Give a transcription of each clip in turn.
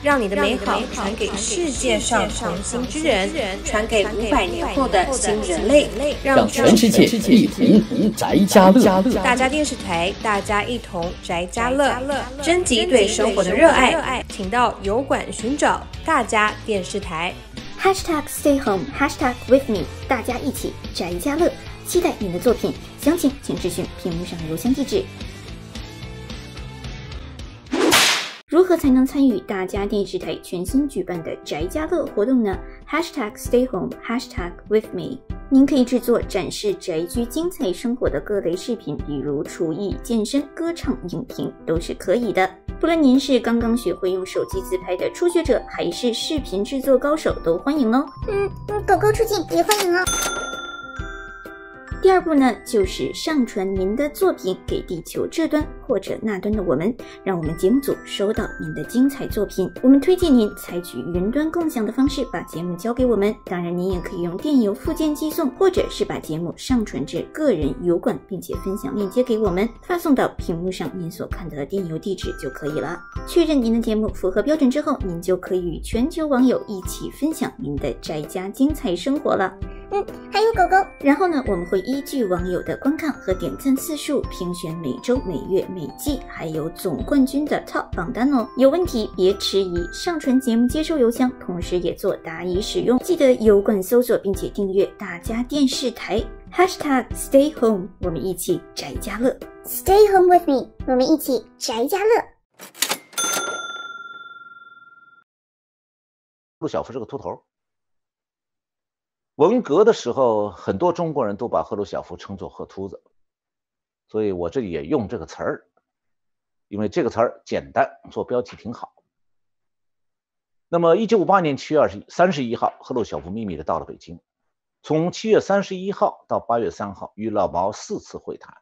让你的美好传给世界上同心之人，传给五百年后的新人类，让全世界一同宅家乐。大家电视台，大家一同宅家乐，征集对生活的热爱，请到油管寻找大家电视台，#stayhome#withme，h a h g s t a Hashtag 大家一起宅家乐，期待你的作品，详情请咨询屏幕上的邮箱地址。如何才能参与大家电视台全新举办的宅家乐活动呢？#StayHome h a h g s t a h h a a s t g #WithMe，您可以制作展示宅居精彩生活的各类视频，比如厨艺、健身、歌唱、影评都是可以的。不论您是刚刚学会用手机自拍的初学者，还是视频制作高手，都欢迎哦。嗯，狗狗出镜也欢迎哦。第二步呢，就是上传您的作品给地球这端。或者那端的我们，让我们节目组收到您的精彩作品。我们推荐您采取云端共享的方式，把节目交给我们。当然，您也可以用电邮附件寄送，或者是把节目上传至个人油管，并且分享链接给我们，发送到屏幕上您所看到的电邮地址就可以了。确认您的节目符合标准之后，您就可以与全球网友一起分享您的宅家精彩生活了。嗯，还有狗狗。然后呢，我们会依据网友的观看和点赞次数，评选每周、每月。笔记，还有总冠军的 Top 榜单哦！有问题别迟疑，上传节目接收邮箱，同时也做答疑使用。记得油管搜索并且订阅大家电视台 Hashtag Stay Home，我们一起宅家乐。Stay Home with me，我们一起宅家乐。陆小晓夫是个秃头。文革的时候，很多中国人都把赫鲁晓夫称作“赫秃子”，所以我这里也用这个词儿。因为这个词儿简单，做标题挺好。那么，一九五八年七月二十三十一号，赫鲁晓夫秘密的到了北京。从七月三十一号到八月三号，与老毛四次会谈。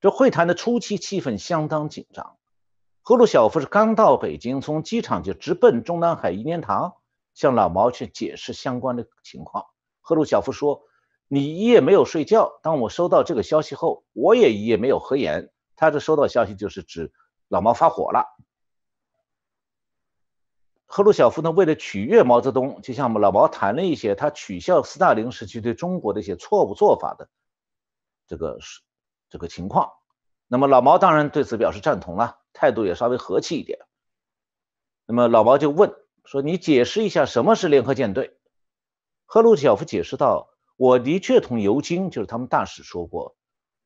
这会谈的初期气氛相当紧张。赫鲁晓夫是刚到北京，从机场就直奔中南海颐年堂，向老毛去解释相关的情况。赫鲁晓夫说：“你一夜没有睡觉，当我收到这个消息后，我也一夜没有合眼。”他这收到消息，就是指老毛发火了。赫鲁晓夫呢，为了取悦毛泽东，就们老毛谈了一些他取笑斯大林时期对中国的一些错误做法的这个这个情况。那么老毛当然对此表示赞同了，态度也稍微和气一点。那么老毛就问说：“你解释一下什么是联合舰队？”赫鲁晓夫解释道：“我的确同尤金，就是他们大使说过。”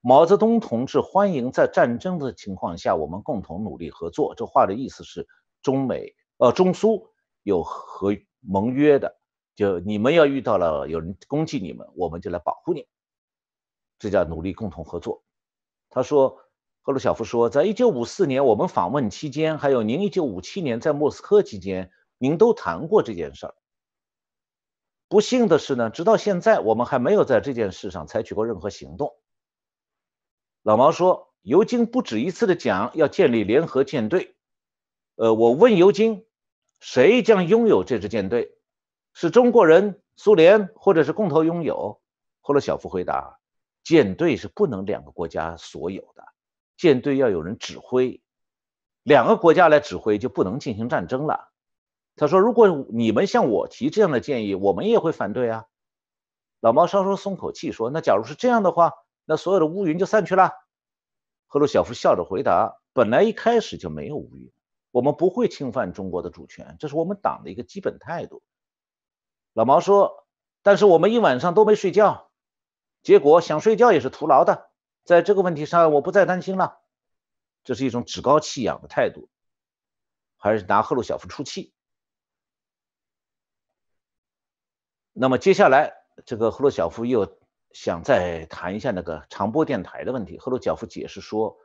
毛泽东同志欢迎在战争的情况下我们共同努力合作，这话的意思是，中美呃中苏有和盟约的，就你们要遇到了有人攻击你们，我们就来保护你们，这叫努力共同合作。他说，赫鲁晓夫说，在一九五四年我们访问期间，还有您一九五七年在莫斯科期间，您都谈过这件事儿。不幸的是呢，直到现在我们还没有在这件事上采取过任何行动。老毛说：“尤金不止一次地讲要建立联合舰队，呃，我问尤金，谁将拥有这支舰队？是中国人、苏联，或者是共同拥有？”赫鲁晓夫回答：“舰队是不能两个国家所有的，舰队要有人指挥，两个国家来指挥就不能进行战争了。”他说：“如果你们向我提这样的建议，我们也会反对啊。”老毛稍稍松口气说：“那假如是这样的话。”那所有的乌云就散去了。赫鲁晓夫笑着回答：“本来一开始就没有乌云，我们不会侵犯中国的主权，这是我们党的一个基本态度。”老毛说：“但是我们一晚上都没睡觉，结果想睡觉也是徒劳的。在这个问题上，我不再担心了。”这是一种趾高气扬的态度，还是拿赫鲁晓夫出气？那么接下来，这个赫鲁晓夫又。想再谈一下那个长波电台的问题。赫鲁晓夫解释说：“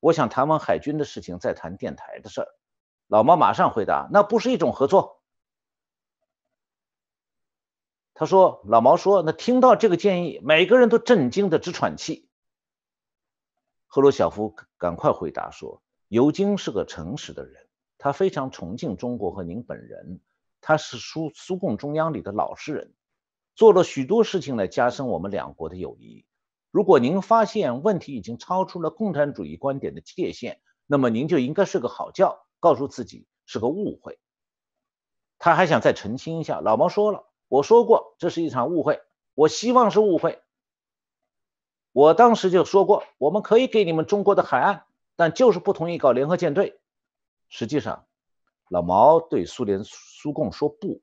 我想谈完海军的事情，再谈电台的事儿。”老毛马上回答：“那不是一种合作。”他说：“老毛说，那听到这个建议，每个人都震惊得直喘气。”赫鲁晓夫赶快回答说：“尤金是个诚实的人，他非常崇敬中国和您本人，他是苏苏共中央里的老实人。”做了许多事情来加深我们两国的友谊。如果您发现问题已经超出了共产主义观点的界限，那么您就应该睡个好觉，告诉自己是个误会。他还想再澄清一下，老毛说了，我说过这是一场误会，我希望是误会。我当时就说过，我们可以给你们中国的海岸，但就是不同意搞联合舰队。实际上，老毛对苏联苏共说不，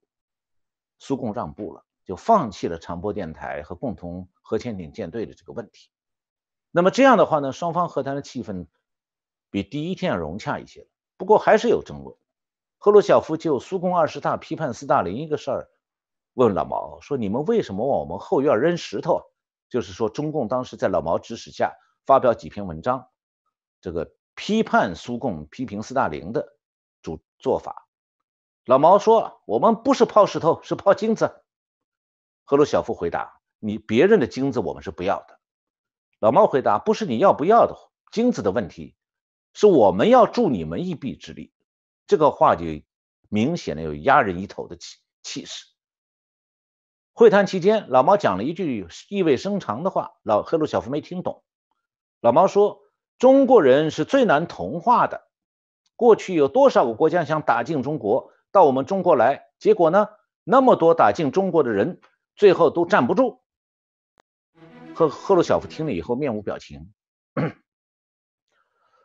苏共让步了。就放弃了长波电台和共同核潜艇舰队的这个问题。那么这样的话呢，双方和谈的气氛比第一天要融洽一些。了。不过还是有争论。赫鲁晓夫就苏共二十大批判斯大林一个事儿，问老毛说：“你们为什么往我们后院扔石头？”就是说，中共当时在老毛指使下发表几篇文章，这个批判苏共、批评斯大林的主做法。老毛说：“我们不是抛石头，是抛金子。”赫鲁晓夫回答：“你别人的金子，我们是不要的。”老毛回答：“不是你要不要的金子的问题，是我们要助你们一臂之力。”这个话就明显的有压人一头的气气势。会谈期间，老毛讲了一句意味深长的话，老赫鲁晓夫没听懂。老毛说：“中国人是最难同化的，过去有多少个国家想打进中国，到我们中国来，结果呢？那么多打进中国的人。”最后都站不住。赫赫鲁晓夫听了以后面无表情，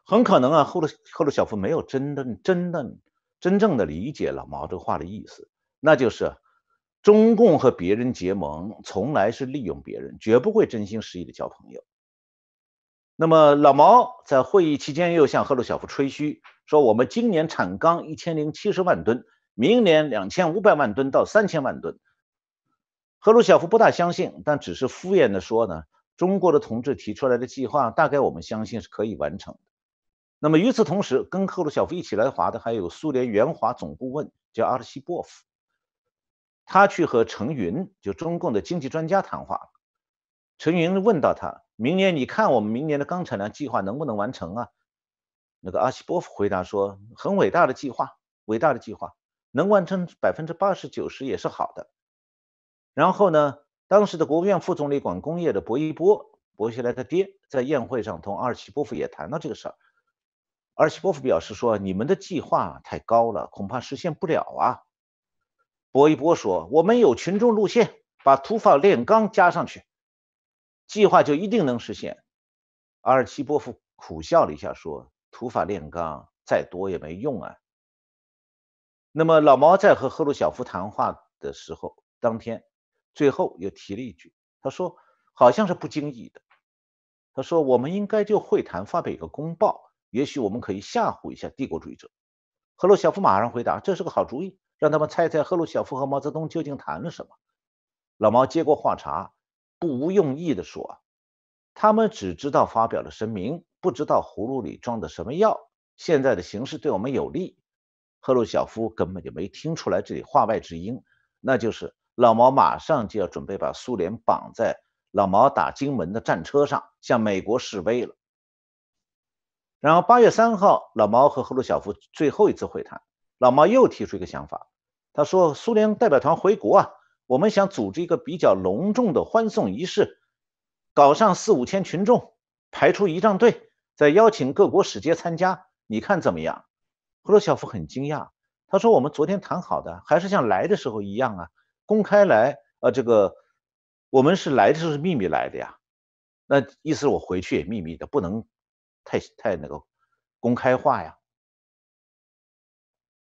很可能啊，赫鲁赫鲁晓夫没有真的真的真正的理解老毛这个话的意思，那就是中共和别人结盟，从来是利用别人，绝不会真心实意的交朋友。那么老毛在会议期间又向赫鲁晓夫吹嘘说，我们今年产钢一千零七十万吨，明年两千五百万吨到三千万吨。赫鲁晓夫不大相信，但只是敷衍地说呢：“中国的同志提出来的计划，大概我们相信是可以完成的。”那么与此同时，跟赫鲁晓夫一起来华的还有苏联援华总顾问，叫阿西波夫。他去和陈云，就中共的经济专家谈话陈云问到他：“明年你看我们明年的钢产量计划能不能完成啊？”那个阿西波夫回答说：“很伟大的计划，伟大的计划，能完成百分之八十九十也是好的。”然后呢？当时的国务院副总理管工业的薄一波，薄熙来他爹，在宴会上同阿尔奇波夫也谈到这个事儿。阿尔奇波夫表示说：“你们的计划太高了，恐怕实现不了啊。”薄一波说：“我们有群众路线，把土法炼钢加上去，计划就一定能实现。”阿尔奇波夫苦笑了一下说：“土法炼钢再多也没用啊。”那么老毛在和赫鲁晓夫谈话的时候，当天。最后又提了一句，他说好像是不经意的。他说我们应该就会谈发表一个公报，也许我们可以吓唬一下帝国主义者。赫鲁晓夫马上回答：“这是个好主意，让他们猜猜赫鲁晓夫和毛泽东究竟谈了什么。”老毛接过话茬，不无用意地说：“他们只知道发表了声明，不知道葫芦里装的什么药。现在的形势对我们有利。”赫鲁晓夫根本就没听出来这里话外之音，那就是。老毛马上就要准备把苏联绑在老毛打金门的战车上，向美国示威了。然后八月三号，老毛和赫鲁晓夫最后一次会谈，老毛又提出一个想法，他说：“苏联代表团回国啊，我们想组织一个比较隆重的欢送仪式，搞上四五千群众，排出仪仗队，再邀请各国使节参加，你看怎么样？”赫鲁晓夫很惊讶，他说：“我们昨天谈好的，还是像来的时候一样啊。”公开来，呃，这个我们是来的时候是秘密来的呀，那意思是我回去也秘密的，不能太太那个公开化呀。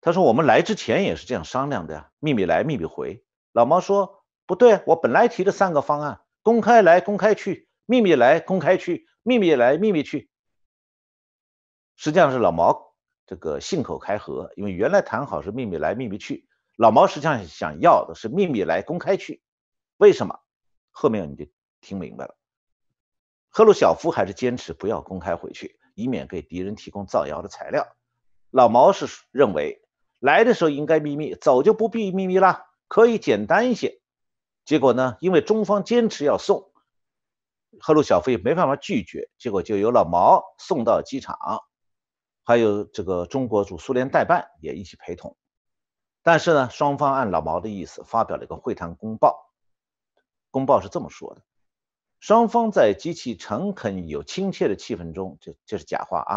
他说我们来之前也是这样商量的，呀，秘密来，秘密回。老毛说不对，我本来提的三个方案，公开来，公开去；秘密来，公开去；秘密来，秘密去。实际上是老毛这个信口开河，因为原来谈好是秘密来，秘密去。老毛实际上想要的是秘密来，公开去，为什么？后面你就听明白了。赫鲁晓夫还是坚持不要公开回去，以免给敌人提供造谣的材料。老毛是认为来的时候应该秘密，走就不必秘密啦，可以简单一些。结果呢，因为中方坚持要送，赫鲁晓夫也没办法拒绝，结果就由老毛送到机场，还有这个中国驻苏联代办也一起陪同。但是呢，双方按老毛的意思发表了一个会谈公报，公报是这么说的：双方在极其诚恳、有亲切的气氛中，这这是假话啊！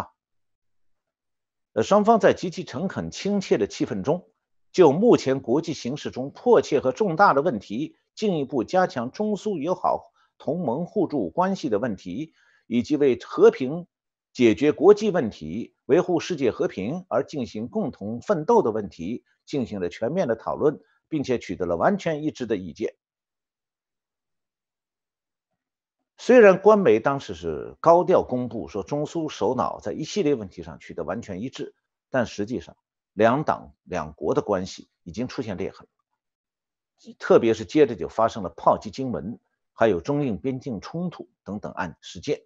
呃，双方在极其诚恳、亲切的气氛中，就目前国际形势中迫切和重大的问题，进一步加强中苏友好同盟互助关系的问题，以及为和平。解决国际问题、维护世界和平而进行共同奋斗的问题，进行了全面的讨论，并且取得了完全一致的意见。虽然官媒当时是高调公布说中苏首脑在一系列问题上取得完全一致，但实际上两党两国的关系已经出现裂痕，特别是接着就发生了炮击金门，还有中印边境冲突等等案事件。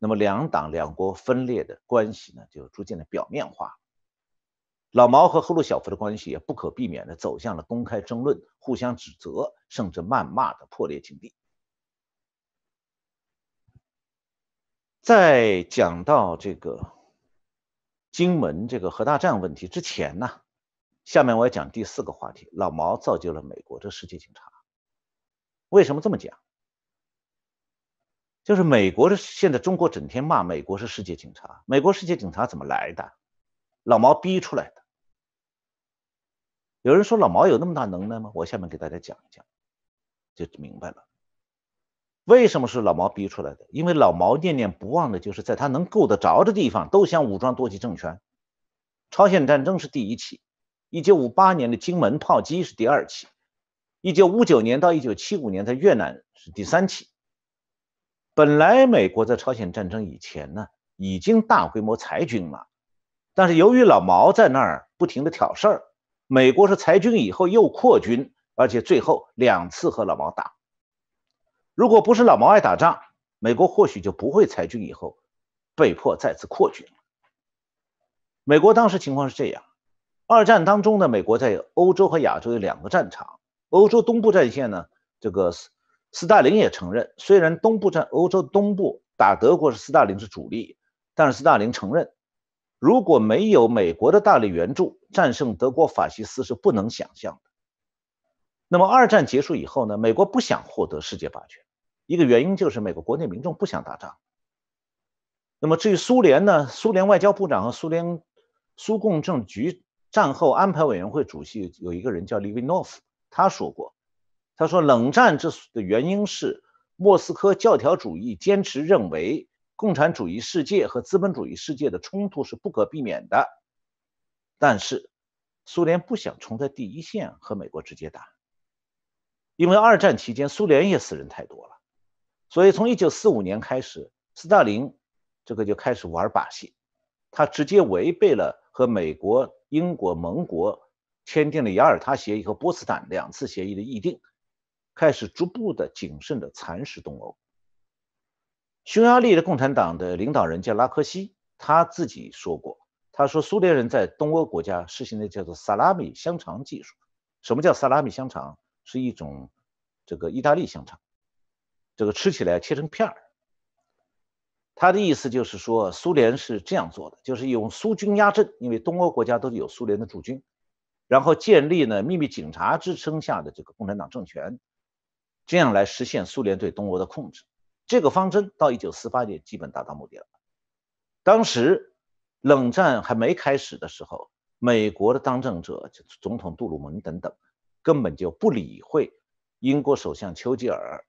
那么，两党两国分裂的关系呢，就逐渐的表面化。老毛和赫鲁晓夫的关系也不可避免的走向了公开争论、互相指责甚至谩骂的破裂境地。在讲到这个金门这个核大战问题之前呢，下面我要讲第四个话题：老毛造就了美国这世界警察。为什么这么讲？就是美国的，现在中国整天骂美国是世界警察，美国世界警察怎么来的？老毛逼出来的。有人说老毛有那么大能耐吗？我下面给大家讲一讲，就明白了。为什么是老毛逼出来的？因为老毛念念不忘的就是在他能够得着的地方都想武装多级政权。朝鲜战争是第一起一九五八年的金门炮击是第二起一九五九年到一九七五年在越南是第三起。本来美国在朝鲜战争以前呢，已经大规模裁军了，但是由于老毛在那儿不停的挑事儿，美国是裁军以后又扩军，而且最后两次和老毛打。如果不是老毛爱打仗，美国或许就不会裁军以后被迫再次扩军了。美国当时情况是这样：二战当中呢，美国在欧洲和亚洲有两个战场，欧洲东部战线呢，这个斯大林也承认，虽然东部在欧洲东部打德国是斯大林是主力，但是斯大林承认，如果没有美国的大力援助，战胜德国法西斯是不能想象的。那么二战结束以后呢？美国不想获得世界霸权，一个原因就是美国国内民众不想打仗。那么至于苏联呢？苏联外交部长和苏联苏共政局战后安排委员会主席有一个人叫利维诺夫，他说过。他说，冷战之的原因是莫斯科教条主义坚持认为，共产主义世界和资本主义世界的冲突是不可避免的。但是，苏联不想冲在第一线和美国直接打，因为二战期间苏联也死人太多了。所以，从一九四五年开始，斯大林这个就开始玩把戏，他直接违背了和美国、英国盟国签订的雅尔塔协议和波茨坦两次协议的议定。开始逐步的谨慎的蚕食东欧。匈牙利的共产党的领导人叫拉科西，他自己说过，他说苏联人在东欧国家实行的叫做萨拉米香肠技术。什么叫萨拉米香肠？是一种这个意大利香肠，这个吃起来切成片儿。他的意思就是说，苏联是这样做的，就是用苏军压阵，因为东欧国家都是有苏联的驻军，然后建立呢秘密警察支撑下的这个共产党政权。这样来实现苏联对东欧的控制，这个方针到一九四八年基本达到目的了。当时冷战还没开始的时候，美国的当政者，总统杜鲁门等等，根本就不理会英国首相丘吉尔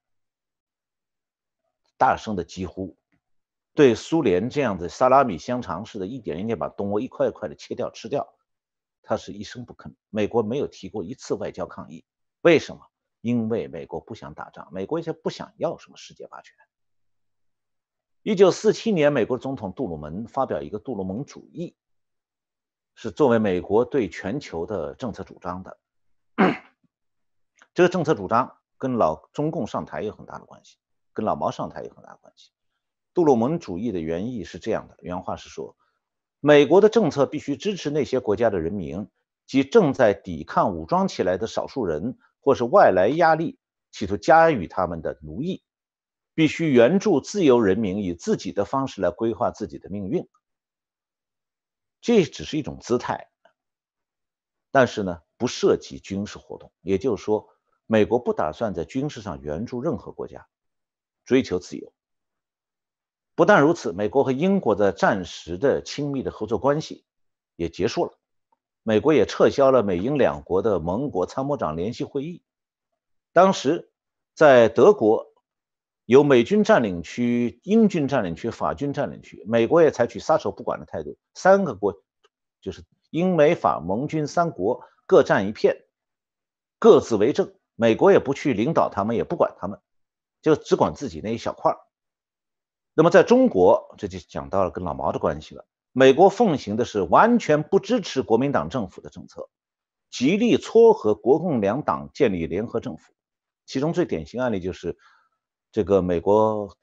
大声的疾呼，对苏联这样的萨拉米香肠似的一点一点把东欧一块一块的切掉吃掉，他是一声不吭，美国没有提过一次外交抗议，为什么？因为美国不想打仗，美国也不想要什么世界霸权。一九四七年，美国总统杜鲁门发表一个杜鲁门主义，是作为美国对全球的政策主张的。这个政策主张跟老中共上台有很大的关系，跟老毛上台有很大的关系。杜鲁门主义的原意是这样的，原话是说：美国的政策必须支持那些国家的人民及正在抵抗武装起来的少数人。或是外来压力企图加与他们的奴役，必须援助自由人民以自己的方式来规划自己的命运。这只是一种姿态，但是呢，不涉及军事活动，也就是说，美国不打算在军事上援助任何国家追求自由。不但如此，美国和英国的暂时的亲密的合作关系也结束了。美国也撤销了美英两国的盟国参谋长联席会议。当时在德国有美军占领区、英军占领区、法军占领区，美国也采取撒手不管的态度。三个国就是英美法盟军三国各占一片，各自为政，美国也不去领导他们，也不管他们，就只管自己那一小块儿。那么在中国，这就讲到了跟老毛的关系了。美国奉行的是完全不支持国民党政府的政策，极力撮合国共两党建立联合政府。其中最典型案例就是这个美国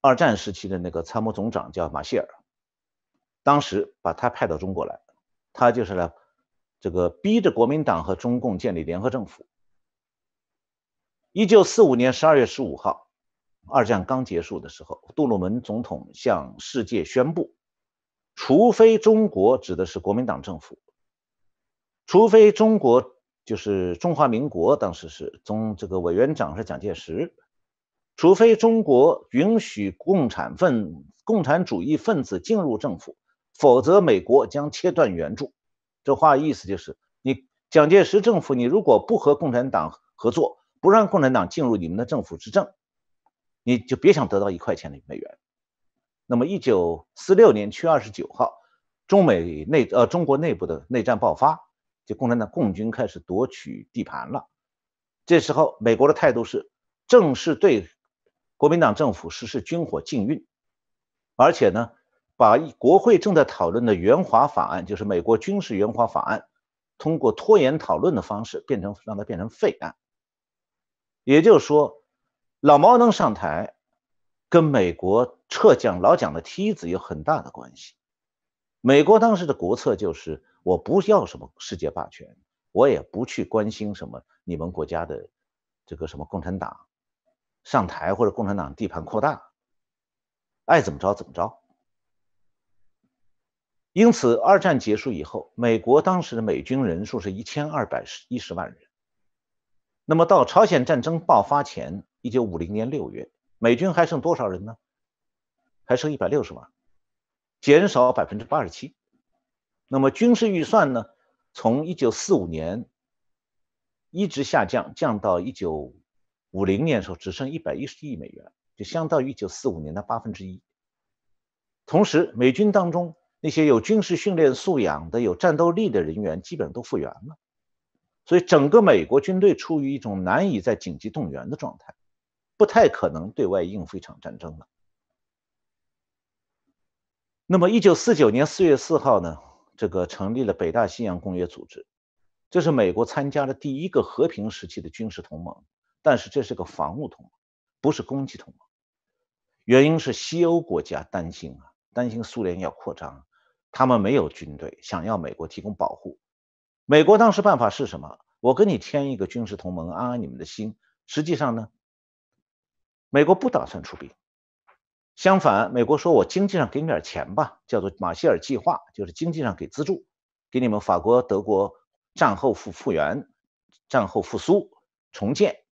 二战时期的那个参谋总长叫马歇尔，当时把他派到中国来，他就是呢这个逼着国民党和中共建立联合政府。一九四五年十二月十五号，二战刚结束的时候，杜鲁门总统向世界宣布。除非中国指的是国民党政府，除非中国就是中华民国，当时是中这个委员长是蒋介石，除非中国允许共产分共产主义分子进入政府，否则美国将切断援助。这话意思就是，你蒋介石政府，你如果不和共产党合作，不让共产党进入你们的政府执政，你就别想得到一块钱的美元。那么，一九四六年七月二十九号，中美内呃中国内部的内战爆发，就共产党共军开始夺取地盘了。这时候，美国的态度是正式对国民党政府实施军火禁运，而且呢，把国会正在讨论的援华法案，就是美国军事援华法案，通过拖延讨论的方式，变成让它变成废案。也就是说，老毛能上台。跟美国撤蒋老蒋的梯子有很大的关系。美国当时的国策就是我不要什么世界霸权，我也不去关心什么你们国家的这个什么共产党上台或者共产党地盘扩大，爱怎么着怎么着。因此，二战结束以后，美国当时的美军人数是一千二百一十万人。那么到朝鲜战争爆发前，一九五零年六月。美军还剩多少人呢？还剩一百六十万，减少百分之八十七。那么军事预算呢？从一九四五年一直下降，降到一九五零年的时候，只剩一百一十亿美元，就相当于一九四五年的八分之一。同时，美军当中那些有军事训练素养的、有战斗力的人员基本上都复员了，所以整个美国军队处于一种难以再紧急动员的状态。不太可能对外应付一场战争了。那么，一九四九年四月四号呢？这个成立了北大西洋公约组织，这是美国参加的第一个和平时期的军事同盟。但是这是个防务同盟，不是攻击同盟。原因是西欧国家担心啊，担心苏联要扩张，他们没有军队，想要美国提供保护。美国当时办法是什么？我跟你签一个军事同盟，安安你们的心。实际上呢？美国不打算出兵，相反，美国说我经济上给你点钱吧，叫做马歇尔计划，就是经济上给资助，给你们法国、德国战后复复原、战后复苏、重建。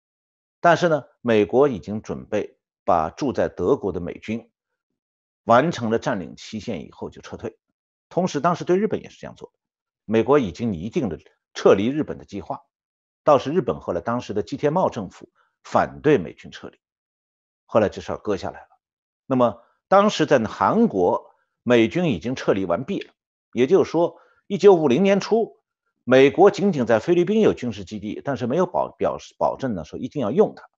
但是呢，美国已经准备把住在德国的美军完成了占领期限以后就撤退，同时当时对日本也是这样做，美国已经拟定了撤离日本的计划，倒是日本后来当时的吉田茂政府反对美军撤离。后来这事儿搁下来了。那么当时在韩国，美军已经撤离完毕了。也就是说，一九五零年初，美国仅仅在菲律宾有军事基地，但是没有保表示保证呢，说一定要用它。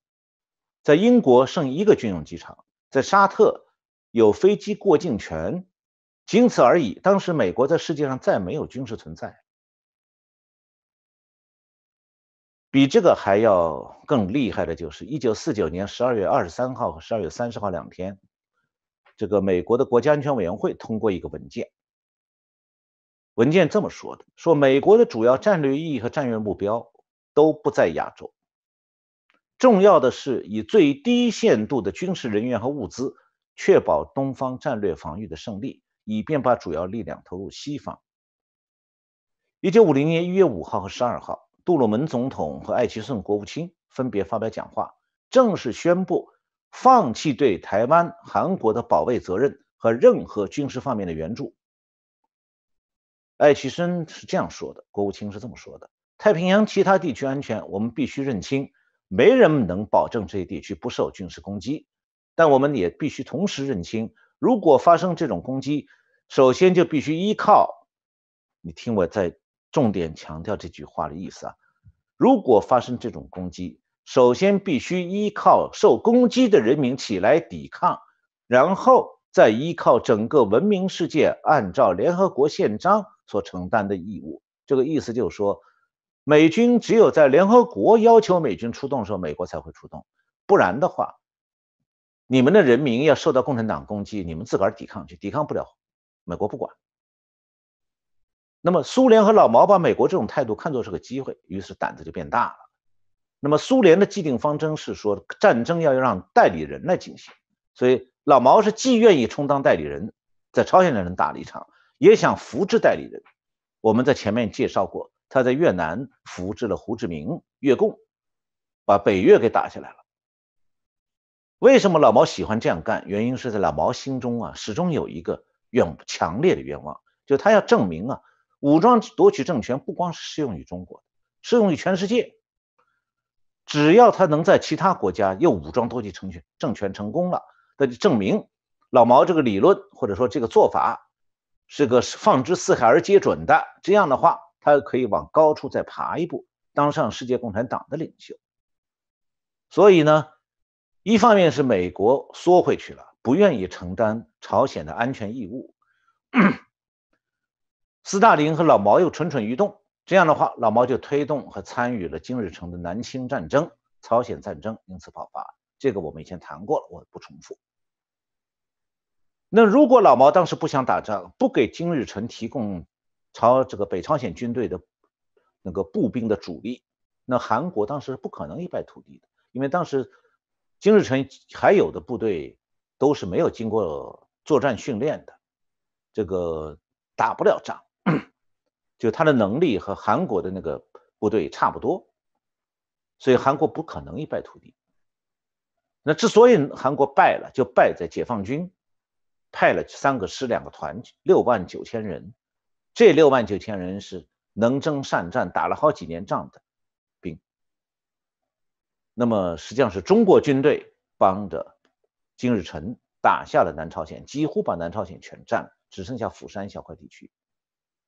在英国剩一个军用机场，在沙特有飞机过境权，仅此而已。当时美国在世界上再没有军事存在。比这个还要更厉害的就是，一九四九年十二月二十三号和十二月三十号两天，这个美国的国家安全委员会通过一个文件，文件这么说的：说美国的主要战略意义和战略目标都不在亚洲，重要的是以最低限度的军事人员和物资，确保东方战略防御的胜利，以便把主要力量投入西方。一九五零年一月五号和十二号。杜鲁门总统和艾奇逊国务卿分别发表讲话，正式宣布放弃对台湾、韩国的保卫责任和任何军事方面的援助。艾奇森是这样说的，国务卿是这么说的：太平洋其他地区安全，我们必须认清，没人能保证这些地区不受军事攻击，但我们也必须同时认清，如果发生这种攻击，首先就必须依靠。你听我在。重点强调这句话的意思啊，如果发生这种攻击，首先必须依靠受攻击的人民起来抵抗，然后再依靠整个文明世界按照联合国宪章所承担的义务。这个意思就是说，美军只有在联合国要求美军出动的时候，美国才会出动，不然的话，你们的人民要受到共产党攻击，你们自个儿抵抗去，抵抗不了，美国不管。那么，苏联和老毛把美国这种态度看作是个机会，于是胆子就变大了。那么，苏联的既定方针是说战争要让代理人来进行，所以老毛是既愿意充当代理人，在朝鲜战争打了一场，也想扶植代理人。我们在前面介绍过，他在越南扶植了胡志明越共，把北越给打下来了。为什么老毛喜欢这样干？原因是在老毛心中啊，始终有一个愿强烈的愿望，就他要证明啊。武装夺取政权不光是适用于中国，适用于全世界。只要他能在其他国家又武装夺取政权政权成功了，那就证明老毛这个理论或者说这个做法是个放之四海而皆准的。这样的话，他可以往高处再爬一步，当上世界共产党的领袖。所以呢，一方面是美国缩回去了，不愿意承担朝鲜的安全义务。斯大林和老毛又蠢蠢欲动，这样的话，老毛就推动和参与了金日成的南侵战争，朝鲜战争因此爆发。这个我们以前谈过了，我不重复。那如果老毛当时不想打仗，不给金日成提供朝这个北朝鲜军队的那个步兵的主力，那韩国当时不可能一败涂地的，因为当时金日成还有的部队都是没有经过作战训练的，这个打不了仗。就他的能力和韩国的那个部队差不多，所以韩国不可能一败涂地。那之所以韩国败了，就败在解放军派了三个师、两个团，六万九千人。这六万九千人是能征善战、打了好几年仗的兵。那么实际上是中国军队帮着金日成打下了南朝鲜，几乎把南朝鲜全占了，只剩下釜山一小块地区。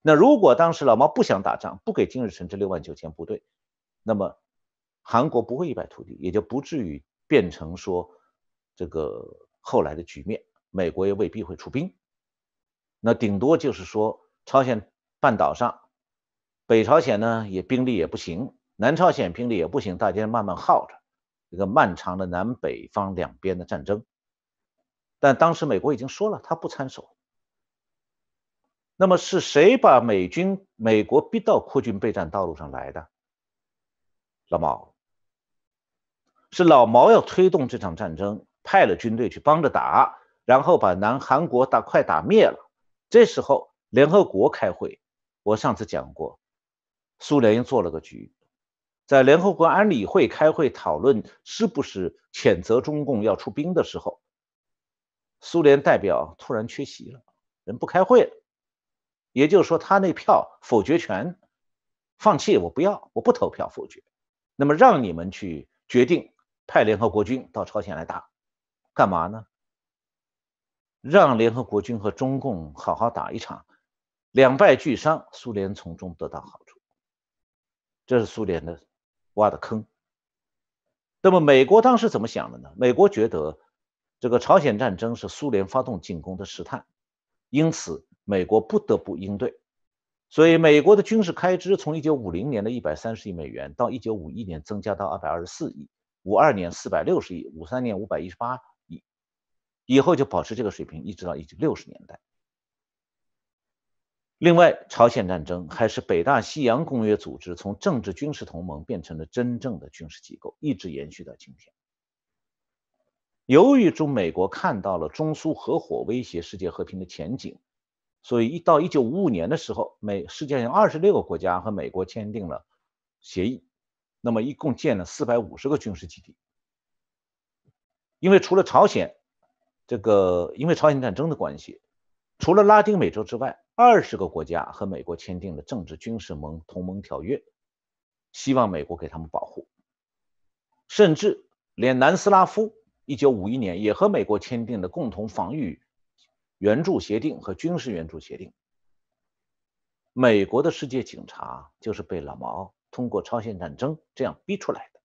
那如果当时老毛不想打仗，不给金日成这六万九千部队，那么韩国不会一败涂地，也就不至于变成说这个后来的局面。美国也未必会出兵，那顶多就是说朝鲜半岛上，北朝鲜呢也兵力也不行，南朝鲜兵力也不行，大家慢慢耗着一个漫长的南北方两边的战争。但当时美国已经说了，他不参守。那么是谁把美军、美国逼到扩军备战道路上来的？老毛，是老毛要推动这场战争，派了军队去帮着打，然后把南韩国打快打灭了。这时候联合国开会，我上次讲过，苏联又做了个局，在联合国安理会开会讨论是不是谴责中共要出兵的时候，苏联代表突然缺席了，人不开会了。也就是说，他那票否决权放弃，我不要，我不投票否决。那么让你们去决定派联合国军到朝鲜来打，干嘛呢？让联合国军和中共好好打一场，两败俱伤，苏联从中得到好处。这是苏联的挖的坑。那么美国当时怎么想的呢？美国觉得这个朝鲜战争是苏联发动进攻的试探，因此。美国不得不应对，所以美国的军事开支从一九五零年的一百三十亿美元到一九五一年增加到二百二十四亿，五二年四百六十亿，五三年五百一十八亿，以后就保持这个水平，一直到一九六十年代。另外，朝鲜战争还是北大西洋公约组织从政治军事同盟变成了真正的军事机构，一直延续到今天。由于中美国看到了中苏合伙威胁世界和平的前景。所以一到一九五五年的时候，美世界上二十六个国家和美国签订了协议，那么一共建了四百五十个军事基地。因为除了朝鲜这个，因为朝鲜战争的关系，除了拉丁美洲之外，二十个国家和美国签订了政治军事盟同盟条约，希望美国给他们保护，甚至连南斯拉夫一九五一年也和美国签订了共同防御。援助协定和军事援助协定，美国的世界警察就是被老毛通过朝鲜战争这样逼出来的。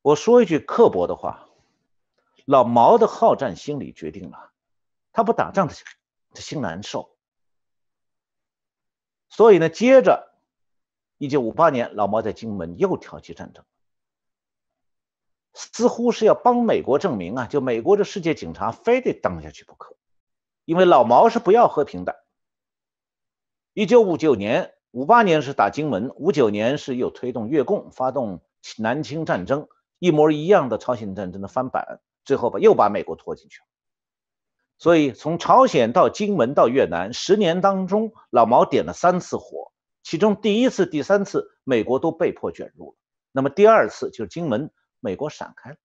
我说一句刻薄的话，老毛的好战心理决定了，他不打仗他心难受。所以呢，接着，一九五八年老毛在金门又挑起战争。似乎是要帮美国证明啊，就美国这世界警察非得当下去不可，因为老毛是不要和平的。一九五九年、五八年是打金门，五九年是又推动越共发动南侵战争，一模一样的朝鲜战争的翻版，最后吧又把美国拖进去了。所以从朝鲜到金门到越南，十年当中老毛点了三次火，其中第一次、第三次美国都被迫卷入了，那么第二次就是金门。美国闪开了。